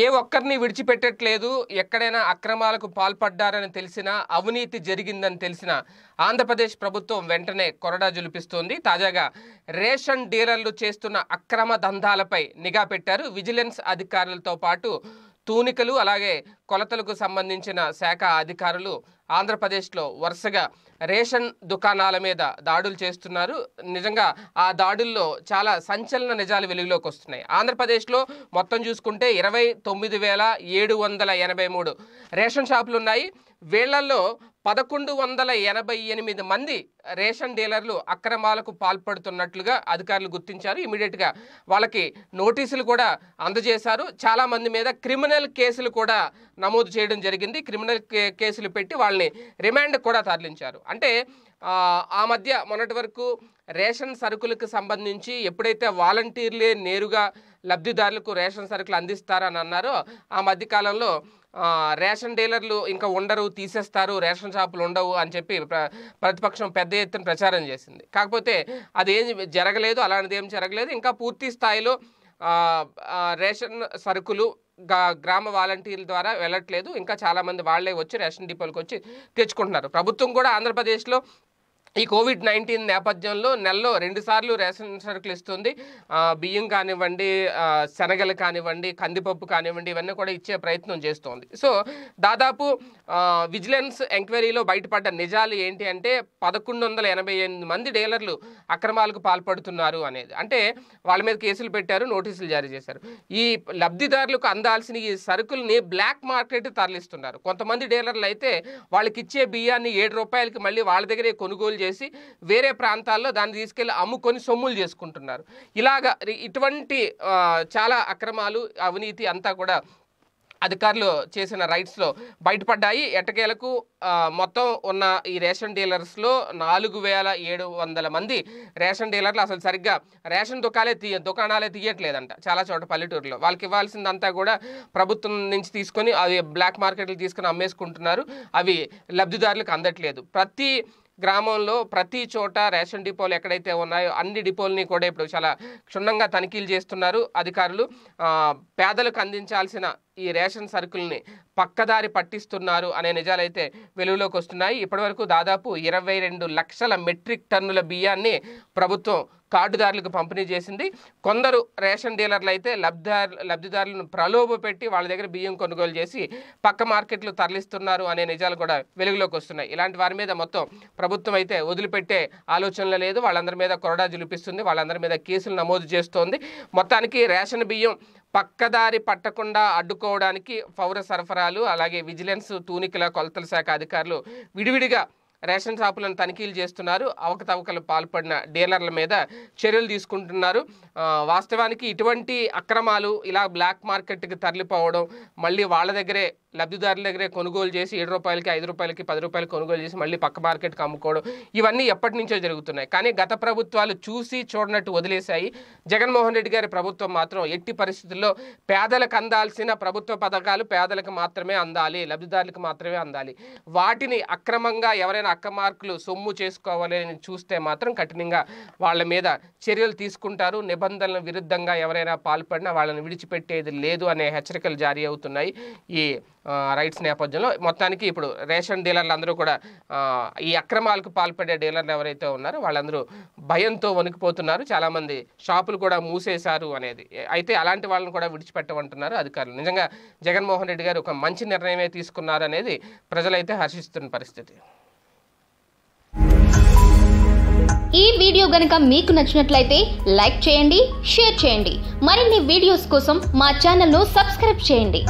ఏ ఒక్కరిని విడిచిపెట్టట్లేదు ఎక్కడైనా అక్రమాలకు పాల్పడ్డారని తెలిసినా అవినీతి జరిగిందని తెలిసినా ఆంధ్రప్రదేశ్ ప్రభుత్వం వెంటనే కొరడా జులిపిస్తోంది తాజాగా రేషన్ డీలర్లు చేస్తున్న అక్రమ దందాలపై నిఘా పెట్టారు విజిలెన్స్ అధికారులతో పాటు తూనికలు అలాగే కొలతలకు సంబంధించిన శాఖ అధికారులు ఆంధ్రప్రదేశ్లో వరుసగా రేషన్ దుకాణాల మీద దాడులు చేస్తున్నారు నిజంగా ఆ దాడుల్లో చాలా సంచలన నిజాలు వెలుగులోకి వస్తున్నాయి ఆంధ్రప్రదేశ్లో మొత్తం చూసుకుంటే ఇరవై తొమ్మిది వేల ఏడు వందల ఎనభై మూడు రేషన్ షాపులు ఉన్నాయి వీళ్లలో పదకొండు వందల ఎనభై ఎనిమిది మంది రేషన్ డీలర్లు అక్రమాలకు పాల్పడుతున్నట్లుగా అధికారులు గుర్తించారు ఇమీడియట్గా వాళ్ళకి నోటీసులు కూడా అందజేశారు చాలామంది మీద క్రిమినల్ కేసులు కూడా నమోదు చేయడం జరిగింది క్రిమినల్ కేసులు పెట్టి వాళ్ళని రిమాండ్ కూడా తరలించారు అంటే ఆ మధ్య మొన్నటి వరకు రేషన్ సరుకులకు సంబంధించి ఎప్పుడైతే వాలంటీర్లే నేరుగా లబ్ధిదారులకు రేషన్ సరుకులు అందిస్తారని అన్నారో ఆ మధ్యకాలంలో రేషన్ డీలర్లు ఇంకా ఉండరు తీసేస్తారు రేషన్ షాపులు ఉండవు అని చెప్పి ప్రతిపక్షం పెద్ద ఎత్తున ప్రచారం చేసింది కాకపోతే అదేం జరగలేదు అలాంటిది ఏం జరగలేదు ఇంకా పూర్తి స్థాయిలో రేషన్ సరుకులు గ్రామ వాలంటీర్ల ద్వారా వెళ్ళట్లేదు ఇంకా చాలామంది వాళ్ళే వచ్చి రేషన్ డిపోలకు వచ్చి తెచ్చుకుంటున్నారు ప్రభుత్వం కూడా ఆంధ్రప్రదేశ్లో ఈ కోవిడ్ నైన్టీన్ నేపథ్యంలో నెలలో రెండుసార్లు రేషన్ సరుకులు ఇస్తుంది బియ్యం కానివ్వండి శనగలు కానివ్వండి కందిపప్పు కానివ్వండి ఇవన్నీ కూడా ఇచ్చే ప్రయత్నం చేస్తోంది సో దాదాపు విజిలెన్స్ ఎంక్వైరీలో బయటపడ్డ నిజాలు ఏంటి అంటే పదకొండు వందల ఎనభై ఎనిమిది మంది డీలర్లు అక్రమాలకు పాల్పడుతున్నారు అనేది అంటే వాళ్ళ మీద కేసులు పెట్టారు నోటీసులు జారీ చేశారు ఈ లబ్ధిదారులకు అందాల్సిన ఈ సరుకుల్ని బ్లాక్ మార్కెట్ తరలిస్తున్నారు కొంతమంది డీలర్లు అయితే వాళ్ళకి ఇచ్చే బియ్యాన్ని ఏడు రూపాయలకి మళ్ళీ వాళ్ళ దగ్గరే కొనుగోలు సేల్ చేసి వేరే ప్రాంతాల్లో దాన్ని తీసుకెళ్లి అమ్ముకొని సొమ్ములు చేసుకుంటున్నారు ఇలాగ ఇటువంటి చాలా అక్రమాలు అవినీతి అంతా కూడా అధికారులు చేసిన రైట్స్లో బయటపడ్డాయి ఎటకేలకు మొత్తం ఉన్న ఈ రేషన్ డీలర్స్లో నాలుగు వేల ఏడు వందల మంది రేషన్ డీలర్లు అసలు సరిగ్గా రేషన్ దుకాణాలే తీయ దుకాణాలే తీయట్లేదంట చాలా చోట పల్లెటూరులో వాళ్ళకి ఇవ్వాల్సిందంతా కూడా ప్రభుత్వం నుంచి తీసుకొని అవి బ్లాక్ మార్కెట్లు తీసుకొని అమ్మేసుకుంటున్నారు అవి లబ్ధిదారులకు అందట్లేదు ప్రతి గ్రామంలో ప్రతి చోట రేషన్ డిపోలు ఎక్కడైతే ఉన్నాయో అన్ని డిపోల్ని కూడా ఇప్పుడు చాలా క్షుణ్ణంగా తనిఖీలు చేస్తున్నారు అధికారులు పేదలకు అందించాల్సిన ఈ రేషన్ సరుకుల్ని పక్కదారి పట్టిస్తున్నారు అనే నిజాలైతే వెలుగులోకి వస్తున్నాయి ఇప్పటివరకు దాదాపు ఇరవై రెండు లక్షల మెట్రిక్ టన్నుల బియ్యాన్ని ప్రభుత్వం కార్డుదారులకు పంపిణీ చేసింది కొందరు రేషన్ డీలర్లు అయితే లబ్ధిదారు లబ్ధిదారులను ప్రలోభ పెట్టి వాళ్ళ దగ్గర బియ్యం కొనుగోలు చేసి పక్క మార్కెట్లు తరలిస్తున్నారు అనే నిజాలు కూడా వెలుగులోకి వస్తున్నాయి ఇలాంటి వారి మీద మొత్తం ప్రభుత్వం అయితే వదిలిపెట్టే ఆలోచనలు లేదు వాళ్ళందరి మీద కొరడా జులిపిస్తుంది వాళ్ళందరి మీద కేసులు నమోదు చేస్తోంది మొత్తానికి రేషన్ బియ్యం పక్కదారి పట్టకుండా అడ్డుకోవడానికి పౌర సరఫరాలు అలాగే విజిలెన్స్ తూనికల కొలతల శాఖ అధికారులు విడివిడిగా రేషన్ షాపులను తనిఖీలు చేస్తున్నారు అవకతవకలు పాల్పడిన డీలర్ల మీద చర్యలు తీసుకుంటున్నారు వాస్తవానికి ఇటువంటి అక్రమాలు ఇలా బ్లాక్ మార్కెట్కి తరలిపోవడం మళ్ళీ వాళ్ళ దగ్గరే లబ్ధిదారుల దగ్గరే కొనుగోలు చేసి ఏడు రూపాయలకి ఐదు రూపాయలకి పది రూపాయలకి కొనుగోలు చేసి మళ్ళీ పక్క మార్కెట్కి అమ్ముకోవడం ఇవన్నీ ఎప్పటి నుంచో జరుగుతున్నాయి కానీ గత ప్రభుత్వాలు చూసి చూడనట్టు వదిలేశాయి జగన్మోహన్ రెడ్డి గారి ప్రభుత్వం మాత్రం ఎట్టి పరిస్థితుల్లో పేదలకు అందాల్సిన ప్రభుత్వ పథకాలు పేదలకు మాత్రమే అందాలి లబ్ధిదారులకు మాత్రమే అందాలి వాటిని అక్రమంగా ఎవరైనా అక్క మార్కులు సొమ్ము చేసుకోవాలని చూస్తే మాత్రం కఠినంగా వాళ్ళ మీద చర్యలు తీసుకుంటారు నిబంధనల విరుద్ధంగా ఎవరైనా పాల్పడినా వాళ్ళని విడిచిపెట్టేది లేదు అనే హెచ్చరికలు జారీ అవుతున్నాయి ఈ రైట్స్ నేపథ్యంలో మొత్తానికి ఇప్పుడు రేషన్ డీలర్లు అందరూ కూడా ఈ అక్రమాలకు పాల్పడే డీలర్లు ఎవరైతే ఉన్నారో వాళ్ళందరూ భయంతో వణికిపోతున్నారు చాలామంది షాపులు కూడా మూసేశారు అనేది అయితే అలాంటి వాళ్ళని కూడా విడిచిపెట్టమంటున్నారు అధికారులు నిజంగా జగన్మోహన్ రెడ్డి గారు ఒక మంచి నిర్ణయమే తీసుకున్నారు అనేది ప్రజలైతే హర్షిస్తున్న పరిస్థితి ఈ వీడియో గనక మీకు నచ్చినట్లయితే లైక్ చేయండి షేర్ చేయండి మరిన్ని వీడియోస్ కోసం మా ఛానల్ను సబ్స్క్రైబ్ చేయండి